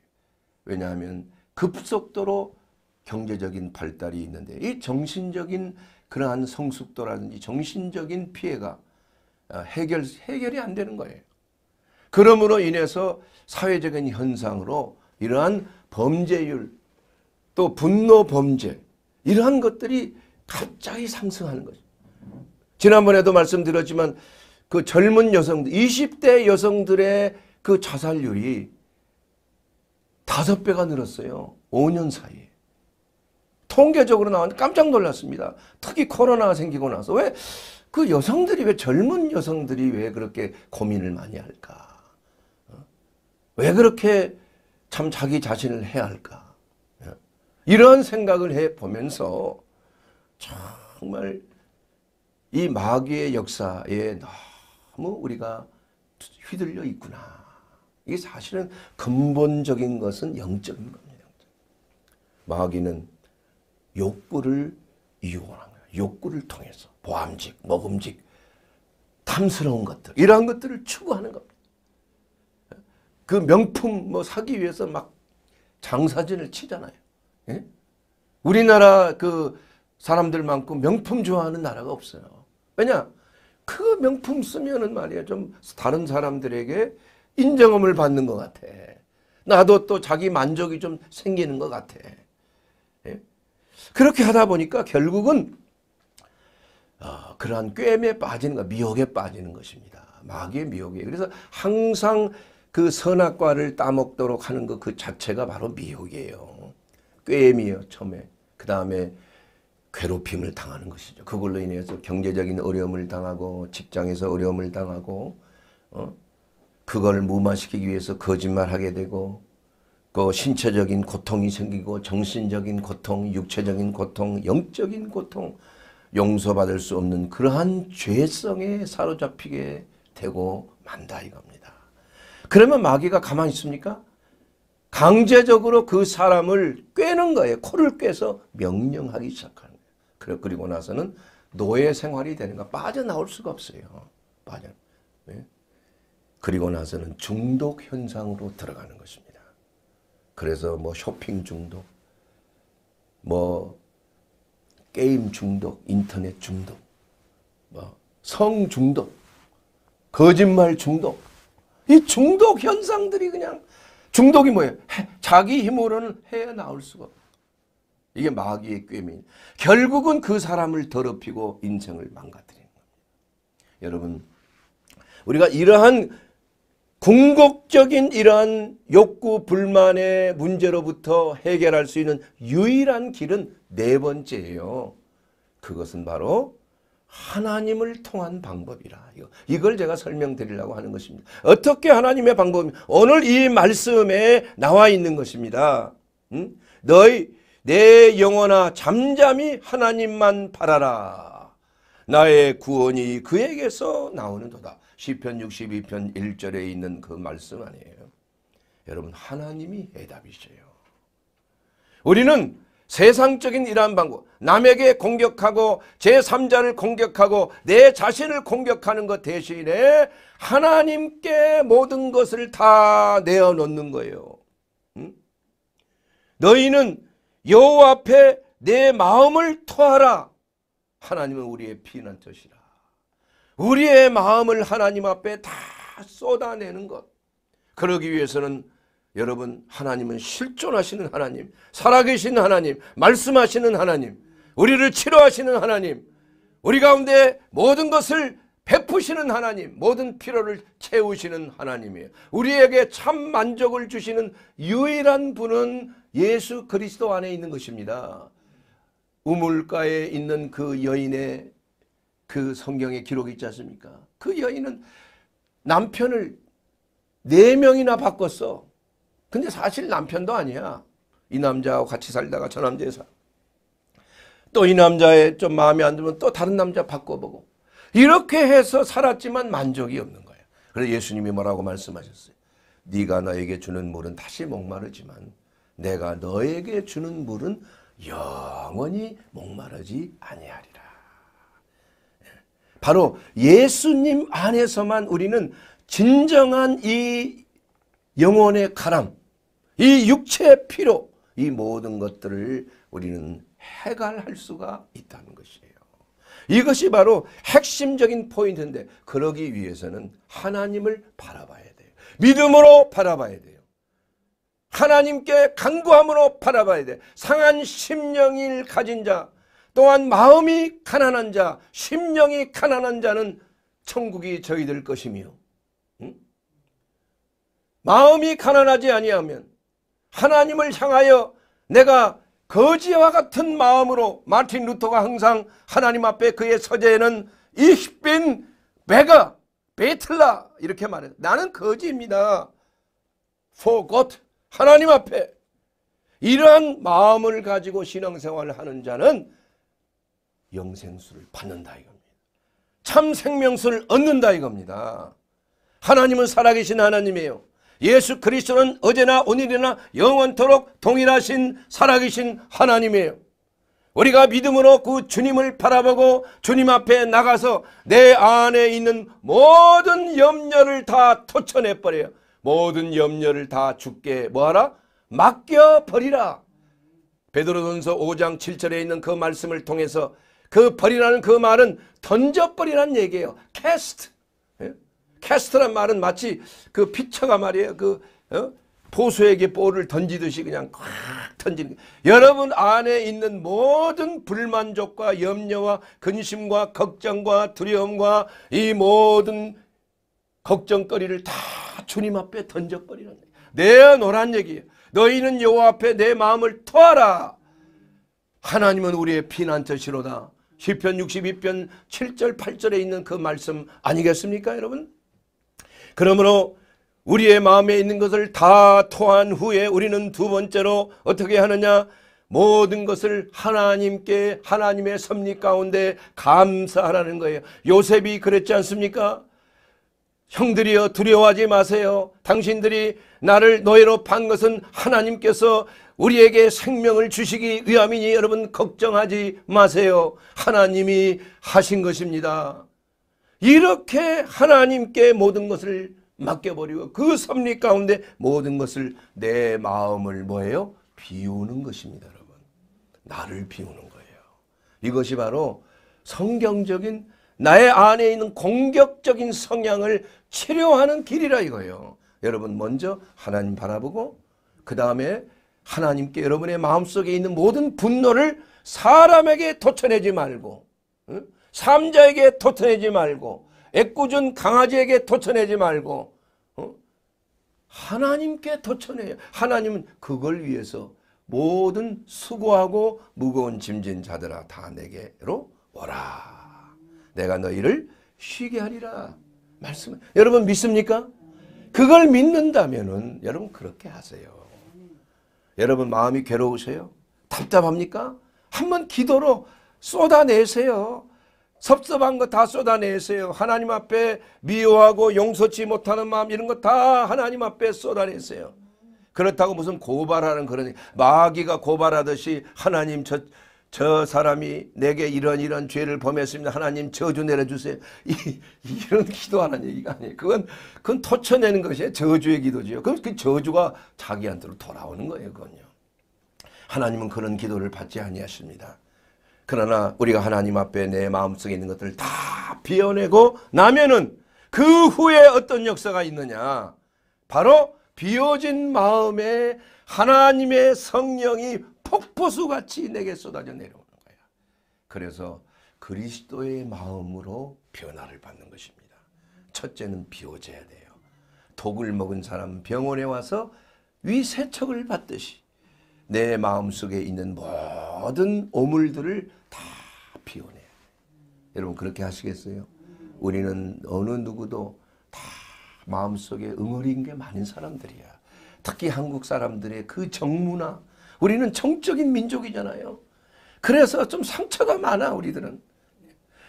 왜냐하면 급속도로 경제적인 발달이 있는데 이 정신적인 그러한 성숙도라든지 정신적인 피해가 어, 해결, 해결이 안 되는 거예요. 그러므로 인해서 사회적인 현상으로 이러한 범죄율 또 분노 범죄 이러한 것들이 갑자기 상승하는 거죠. 지난번에도 말씀드렸지만 그 젊은 여성들 20대 여성들의 그 자살률이 다섯 배가 늘었어요. 5년 사이에. 통계적으로 나왔는데 깜짝 놀랐습니다. 특히 코로나가 생기고 나서 왜 그 여성들이 왜 젊은 여성들이 왜 그렇게 고민을 많이 할까? 어? 왜 그렇게 참 자기 자신을 해야 할까? 어? 이런 생각을 해 보면서 정말 이 마귀의 역사에 너무 우리가 휘둘려 있구나. 이게 사실은 근본적인 것은 영적인 겁니다. 마귀는 욕구를 유혹하 거예요. 욕구를 통해서 보암직, 먹음직, 탐스러운 것들 이러한 것들을 추구하는 겁니다. 그 명품 뭐 사기 위해서 막 장사진을 치잖아요. 예? 우리나라 그 사람들만큼 명품 좋아하는 나라가 없어요. 왜냐? 그 명품 쓰면은 말이야 좀 다른 사람들에게 인정함을 받는 것 같아. 나도 또 자기 만족이 좀 생기는 것 같아. 그렇게 하다 보니까 결국은 어, 그러한 꿰에 빠지는 것, 미혹에 빠지는 것입니다. 마귀의 미혹에. 그래서 항상 그 선악과를 따먹도록 하는 것 그 자체가 바로 미혹이에요. 꿰미요 처음에. 그 다음에 괴롭힘을 당하는 것이죠. 그걸로 인해서 경제적인 어려움을 당하고 직장에서 어려움을 당하고 어? 그걸 무마시키기 위해서 거짓말하게 되고 그 신체적인 고통이 생기고 정신적인 고통, 육체적인 고통, 영적인 고통 용서받을 수 없는 그러한 죄성에 사로잡히게 되고 만다 이겁니다. 그러면 마귀가 가만히 있습니까? 강제적으로 그 사람을 꿰는 거예요. 코를 꿰서 명령하기 시작하는 거예요. 그리고 나서는 노예 생활이 되는 거 빠져나올 수가 없어요. 빠져. 네? 그리고 나서는 중독 현상으로 들어가는 것입니다. 그래서 뭐 쇼핑 중독, 뭐 게임 중독, 인터넷 중독, 뭐 성 중독, 거짓말 중독. 이 중독 현상들이 그냥 중독이 뭐예요? 자기 힘으로는 해야 나올 수가 없고. 이게 마귀의 꿰미. 결국은 그 사람을 더럽히고 인생을 망가뜨리는 겁니다. 여러분, 우리가 이러한 궁극적인 이러한 욕구 불만의 문제로부터 해결할 수 있는 유일한 길은 네 번째예요. 그것은 바로 하나님을 통한 방법이라. 이걸 제가 설명드리려고 하는 것입니다. 어떻게 하나님의 방법이 오늘 이 말씀에 나와 있는 것입니다. 응? 너희 내 영혼아 잠잠히 하나님만 바라라. 나의 구원이 그에게서 나오는도다. 시편 62편 1절에 있는 그 말씀 아니에요. 여러분 하나님이 해답이세요. 우리는 세상적인 이러한 방법, 남에게 공격하고 제3자를 공격하고 내 자신을 공격하는 것 대신에 하나님께 모든 것을 다 내어놓는 거예요. 응? 너희는 여호 앞에 내 마음을 토하라. 하나님은 우리의 피난처시라. 우리의 마음을 하나님 앞에 다 쏟아내는 것. 그러기 위해서는 여러분 하나님은 실존하시는 하나님, 살아계신 하나님, 말씀하시는 하나님, 우리를 치료하시는 하나님, 우리 가운데 모든 것을 베푸시는 하나님, 모든 피로를 채우시는 하나님이에요. 우리에게 참 만족을 주시는 유일한 분은 예수 그리스도 안에 있는 것입니다. 우물가에 있는 그 여인의 그 성경에 기록이 있지 않습니까? 그 여인은 남편을 네 명이나 바꿨어. 근데 사실 남편도 아니야. 이 남자하고 같이 살다가 저 남자에 살. 또이 남자에 좀 마음에 안 들면 또 다른 남자 바꿔보고. 이렇게 해서 살았지만 만족이 없는 거야. 그래서 예수님이 뭐라고 말씀하셨어요? 네가 나에게 주는 물은 다시 목마르지만 내가 너에게 주는 물은 영원히 목마르지 아니하리라. 바로 예수님 안에서만 우리는 진정한 이 영혼의 가람, 이 육체의 피로 이 모든 것들을 우리는 해갈할 수가 있다는 것이에요. 이것이 바로 핵심적인 포인트인데 그러기 위해서는 하나님을 바라봐야 돼요. 믿음으로 바라봐야 돼요. 하나님께 강구함으로 바라봐야 돼. 상한 심령을 가진 자 또한 마음이 가난한 자, 심령이 가난한 자는 천국이 저희들 것이며 응? 마음이 가난하지 아니하면 하나님을 향하여 내가 거지와 같은 마음으로 마틴 루터가 항상 하나님 앞에 그의 서재에는 이십빈 베가 베틀라 이렇게 말해요. 나는 거지입니다. For God 하나님 앞에 이러한 마음을 가지고 신앙생활을 하는 자는 영생수를 받는다 이겁니다. 참 생명수를 얻는다 이겁니다. 하나님은 살아계신 하나님이에요. 예수 그리스도는 어제나 오늘이나 영원토록 동일하신 살아계신 하나님이에요. 우리가 믿음으로 그 주님을 바라보고 주님 앞에 나가서 내 안에 있는 모든 염려를 다 터쳐내버려요. 모든 염려를 다 죽게 뭐하라? 맡겨버리라. 베드로전서 5장 7절에 있는 그 말씀을 통해서 그 버리라는 그 말은 던져버리라는 얘기예요. 캐스트. 캐스트란 예? 말은 마치 그 피처가 말이에요. 그 어? 포수에게 볼을 던지듯이 그냥 꽉 던지는 여러분 안에 있는 모든 불만족과 염려와 근심과 걱정과 두려움과 이 모든 걱정거리를 다 주님 앞에 던져버리는 거예놓으란 얘기예요. 너희는 여호와 앞에 내 마음을 토하라. 하나님은 우리의 피난처시로다. 1 0편 62편 7절 8절에 있는 그 말씀 아니겠습니까 여러분? 그러므로 우리의 마음에 있는 것을 다 토한 후에 우리는 두 번째로 어떻게 하느냐? 모든 것을 하나님께 하나님의 섭리 가운데 감사하라는 거예요. 요셉이 그랬지 않습니까? 형들이여 두려워하지 마세요. 당신들이 나를 노예로 판 것은 하나님께서 우리에게 생명을 주시기 위함이니 여러분 걱정하지 마세요. 하나님이 하신 것입니다. 이렇게 하나님께 모든 것을 맡겨버리고 그 섭리 가운데 모든 것을 내 마음을 뭐예요? 비우는 것입니다, 여러분. 나를 비우는 거예요. 이것이 바로 성경적인 나의 안에 있는 공격적인 성향을 치료하는 길이라 이거예요. 여러분 먼저 하나님 바라보고 그 다음에 하나님께 여러분의 마음속에 있는 모든 분노를 사람에게 토쳐내지 말고 응? 삼자에게 토쳐내지 말고 애꿎은 강아지에게 토쳐내지 말고 하나님께 토쳐내요. 하나님은 그걸 위해서 모든 수고하고 무거운 짐진 자들아 다 내게로 오라. 내가 너희를 쉬게 하리라. 말씀 여러분 믿습니까? 그걸 믿는다면은 여러분 그렇게 하세요. 여러분 마음이 괴로우세요? 답답합니까? 한번 기도로 쏟아내세요. 섭섭한 거 다 쏟아내세요. 하나님 앞에 미워하고 용서치 못하는 마음 이런 거 다 하나님 앞에 쏟아내세요. 그렇다고 무슨 고발하는 그런 마귀가 고발하듯이 하나님 저저 사람이 내게 이런 이런 죄를 범했습니다. 하나님 저주 내려주세요. 이, 이런 기도하는 얘기가 아니에요. 그건 그건 토쳐내는 것이 저주의 기도지요. 그럼 그 저주가 자기한테로 돌아오는 거예요. 그건요. 하나님은 그런 기도를 받지 아니하십니다. 그러나 우리가 하나님 앞에 내 마음속에 있는 것들을 다 비워내고 나면은 그 후에 어떤 역사가 있느냐. 바로 비워진 마음에 하나님의 성령이 폭포수같이 내게 쏟아져 내려오는 거야. 그래서 그리스도의 마음으로 변화를 받는 것입니다. 첫째는 비워져야 돼요. 독을 먹은 사람 병원에 와서 위세척을 받듯이 내 마음속에 있는 모든 오물들을 다 비워내야 돼요. 여러분 그렇게 하시겠어요? 우리는 어느 누구도 다 마음속에 응어린 게 많은 사람들이야. 특히 한국 사람들의 그 정문화 우리는 정적인 민족이잖아요. 그래서 좀 상처가 많아 우리들은.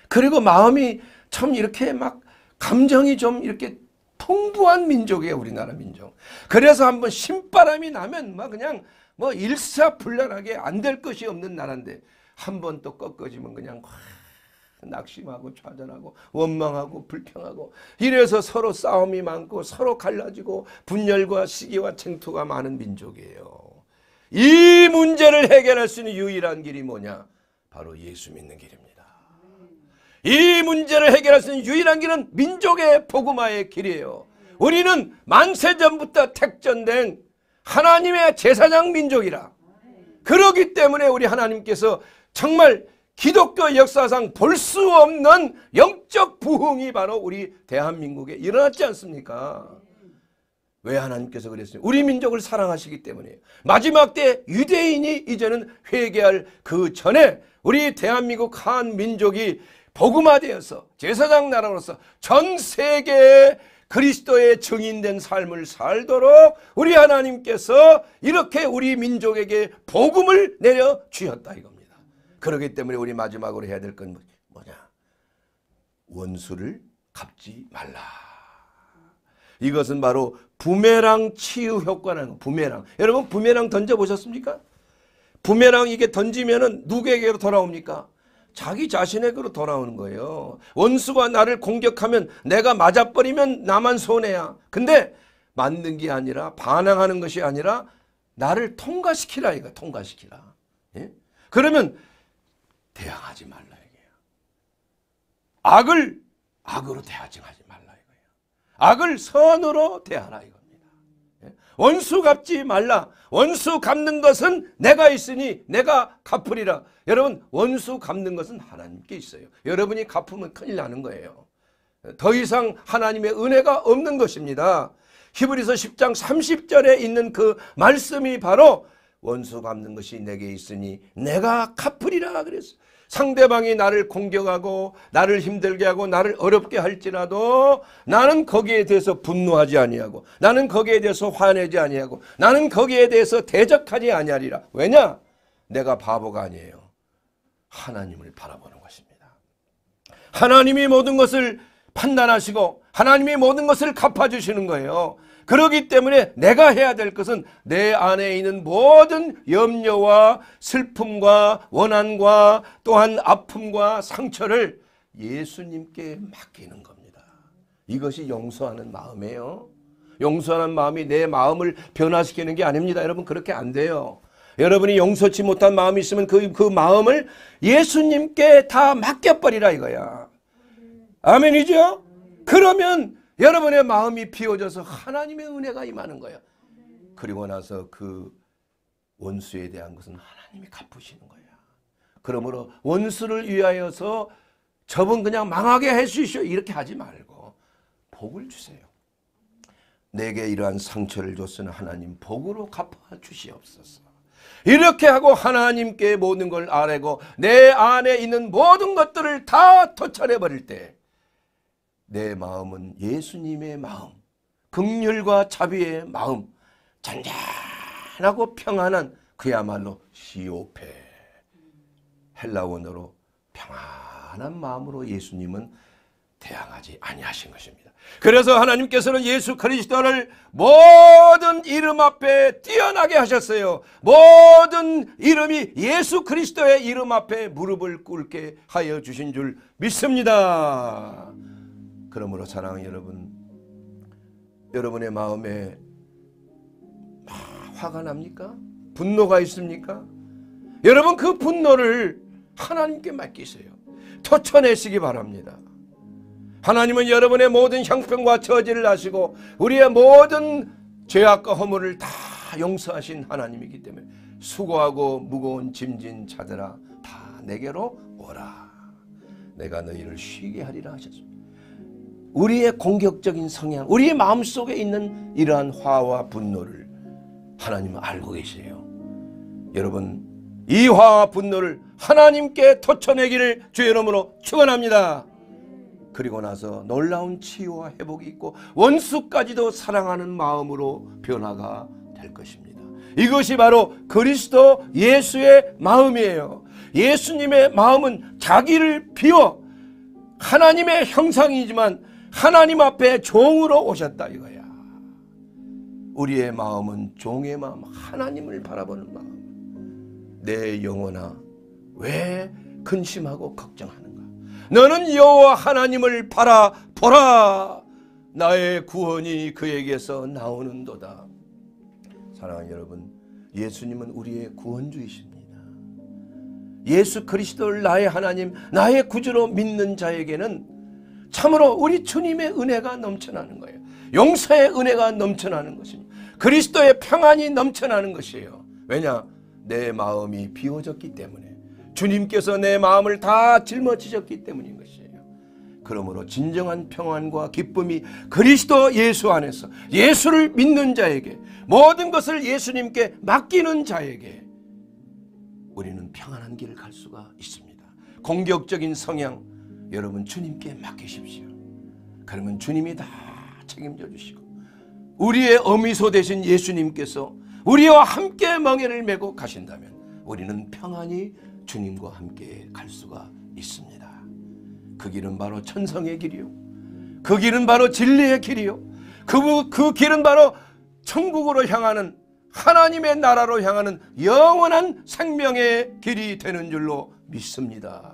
그리고 마음이 참 이렇게 막 감정이 좀 이렇게 풍부한 민족이에요 우리나라 민족. 그래서 한번 신바람이 나면 막 그냥 뭐 일사불란하게 안 될 것이 없는 나라인데 한 번 또 꺾어지면 그냥 낙심하고 좌절하고 원망하고 불평하고 이래서 서로 싸움이 많고 서로 갈라지고 분열과 시기와 챙투가 많은 민족이에요. 이 문제를 해결할 수 있는 유일한 길이 뭐냐? 바로 예수 믿는 길입니다. 이 문제를 해결할 수 있는 유일한 길은 민족의 복음화의 길이에요. 우리는 만세 전부터 택전된 하나님의 제사장 민족이라. 그러기 때문에 우리 하나님께서 정말 기독교 역사상 볼 수 없는 영적 부흥이 바로 우리 대한민국에 일어났지 않습니까? 왜 하나님께서 그랬어요? 우리 민족을 사랑하시기 때문이에요. 마지막 때 유대인이 이제는 회개할 그 전에 우리 대한민국 한 민족이 복음화되어서 제사장 나라로서 전 세계에 그리스도의 증인된 삶을 살도록 우리 하나님께서 이렇게 우리 민족에게 복음을 내려 주셨다 이겁니다. 그렇기 때문에 우리 마지막으로 해야 될 건 뭐냐? 원수를 갚지 말라. 이것은 바로 부메랑 치유 효과라는 거. 부메랑. 여러분 부메랑 던져 보셨습니까? 부메랑 이게 던지면은 누구에게로 돌아옵니까? 자기 자신에게로 돌아오는 거예요. 원수가 나를 공격하면 내가 맞아버리면 나만 손해야. 근데 맞는 게 아니라 반항하는 것이 아니라 나를 통과시키라 이거 통과시키라. 예? 그러면 대항하지 말라 이게요. 악을 악으로 대하지 말라. 악을 선으로 대하라 이겁니다. 예? 원수 갚지 말라. 원수 갚는 것은 내가 있으니 내가 갚으리라. 여러분 원수 갚는 것은 하나님께 있어요. 여러분이 갚으면 큰일 나는 거예요. 더 이상 하나님의 은혜가 없는 것입니다. 히브리서 10장 30절에 있는 그 말씀이 바로 원수 갚는 것이 내게 있으니 내가 갚으리라 그랬어요. 상대방이 나를 공격하고 나를 힘들게 하고 나를 어렵게 할지라도 나는 거기에 대해서 분노하지 아니하고 나는 거기에 대해서 화내지 아니하고 나는 거기에 대해서 대적하지 아니하리라. 왜냐? 내가 바보가 아니에요. 하나님을 바라보는 것입니다. 하나님이 모든 것을 판단하시고 하나님이 모든 것을 갚아주시는 거예요. 그러기 때문에 내가 해야 될 것은 내 안에 있는 모든 염려와 슬픔과 원한과 또한 아픔과 상처를 예수님께 맡기는 겁니다. 이것이 용서하는 마음이에요. 용서하는 마음이 내 마음을 변화시키는 게 아닙니다. 여러분 그렇게 안 돼요. 여러분이 용서치 못한 마음이 있으면 그, 그 마음을 예수님께 다 맡겨버리라 이거야. 아멘이죠? 그러면 여러분의 마음이 비워져서 하나님의 은혜가 임하는 거예요. 그리고 나서 그 원수에 대한 것은 하나님이 갚으시는 거야. 그러므로 원수를 위하여서 저분 그냥 망하게 해주시오 이렇게 하지 말고 복을 주세요. 내게 이러한 상처를 줬으나 하나님 복으로 갚아주시옵소서. 이렇게 하고 하나님께 모든 걸 아뢰고 내 안에 있는 모든 것들을 다 터쳐내버릴 때내 마음은 예수님의 마음, 극률과 자비의 마음, 잔잔하고 평안한 그야말로 시오페. 헬라원으로 평안한 마음으로 예수님은 대항하지 아니하신 것입니다. 그래서 하나님께서는 예수 그리스도를 모든 이름 앞에 뛰어나게 하셨어요. 모든 이름이 예수 그리스도의 이름 앞에 무릎을 꿇게 하여 주신 줄 믿습니다. 그러므로 사랑하는 여러분, 여러분의 마음에 아, 화가 납니까? 분노가 있습니까? 여러분 그 분노를 하나님께 맡기세요. 터쳐내시기 바랍니다. 하나님은 여러분의 모든 형편과 처지를 아시고 우리의 모든 죄악과 허물을 다 용서하신 하나님이기 때문에 수고하고 무거운 짐진 자들아 다 내게로 오라. 내가 너희를 쉬게 하리라 하셨습니다. 우리의 공격적인 성향, 우리의 마음속에 있는 이러한 화와 분노를 하나님은 알고 계세요. 여러분, 이 화와 분노를 하나님께 터쳐내기를 주의 이름으로 축원합니다. 그리고 나서 놀라운 치유와 회복이 있고 원수까지도 사랑하는 마음으로 변화가 될 것입니다. 이것이 바로 그리스도 예수의 마음이에요. 예수님의 마음은 자기를 비워 하나님의 형상이지만 하나님 앞에 종으로 오셨다 이거야. 우리의 마음은 종의 마음, 하나님을 바라보는 마음. 내 영혼아, 왜 근심하고 걱정하는가? 너는 여호와 하나님을 바라보라. 나의 구원이 그에게서 나오는도다. 사랑하는 여러분, 예수님은 우리의 구원주이십니다. 예수 그리스도를 나의 하나님, 나의 구주로 믿는 자에게는 참으로 우리 주님의 은혜가 넘쳐나는 거예요. 용서의 은혜가 넘쳐나는 것입니다. 그리스도의 평안이 넘쳐나는 것이에요. 왜냐? 내 마음이 비워졌기 때문에 주님께서 내 마음을 다 짊어지셨기 때문인 것이에요. 그러므로 진정한 평안과 기쁨이 그리스도 예수 안에서 예수를 믿는 자에게 모든 것을 예수님께 맡기는 자에게 우리는 평안한 길을 갈 수가 있습니다. 공격적인 성향, 여러분 주님께 맡기십시오. 그러면 주님이 다 책임져 주시고 우리의 어미소 되신 예수님께서 우리와 함께 멍에를 메고 가신다면 우리는 평안히 주님과 함께 갈 수가 있습니다. 그 길은 바로 천성의 길이요. 그 길은 바로 진리의 길이요. 그, 그 길은 바로 천국으로 향하는 하나님의 나라로 향하는 영원한 생명의 길이 되는 줄로 믿습니다.